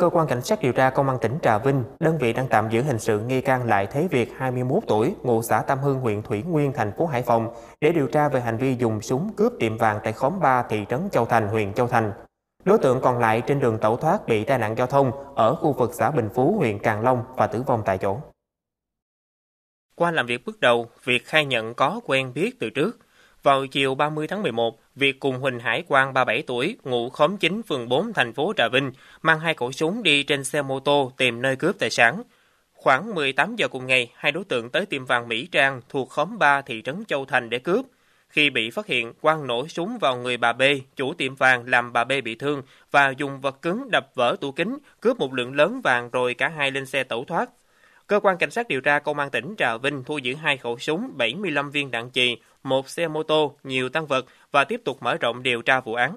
Cơ quan Cảnh sát điều tra Công an tỉnh Trà Vinh, đơn vị đang tạm giữ hình sự nghi can Lại Thế Việt, 21 tuổi, ngụ xã Tam Hưng, huyện Thủy Nguyên, thành phố Hải Phòng, để điều tra về hành vi dùng súng cướp tiệm vàng tại khóm 3 thị trấn Châu Thành, huyện Châu Thành. Đối tượng còn lại trên đường tẩu thoát bị tai nạn giao thông ở khu vực xã Bình Phú, huyện Càng Long và tử vong tại chỗ. Qua làm việc bước đầu, Việt khai nhận có quen biết từ trước vào chiều 30 tháng 11, Việt cùng Huỳnh Hải Quang 37 tuổi, ngụ khóm 9 phường 4 thành phố Trà Vinh, mang hai khẩu súng đi trên xe mô tô tìm nơi cướp tài sản. Khoảng 18 giờ cùng ngày, hai đối tượng tới tiệm vàng Mỹ Trang thuộc khóm 3 thị trấn Châu Thành để cướp. Khi bị phát hiện, Quang nổ súng vào người bà B, chủ tiệm vàng làm bà B bị thương và dùng vật cứng đập vỡ tủ kính, cướp một lượng lớn vàng rồi cả hai lên xe tẩu thoát. Cơ quan cảnh sát điều tra công an tỉnh Trà Vinh thu giữ hai khẩu súng, 75 viên đạn trì, một xe mô tô, nhiều tăng vật và tiếp tục mở rộng điều tra vụ án.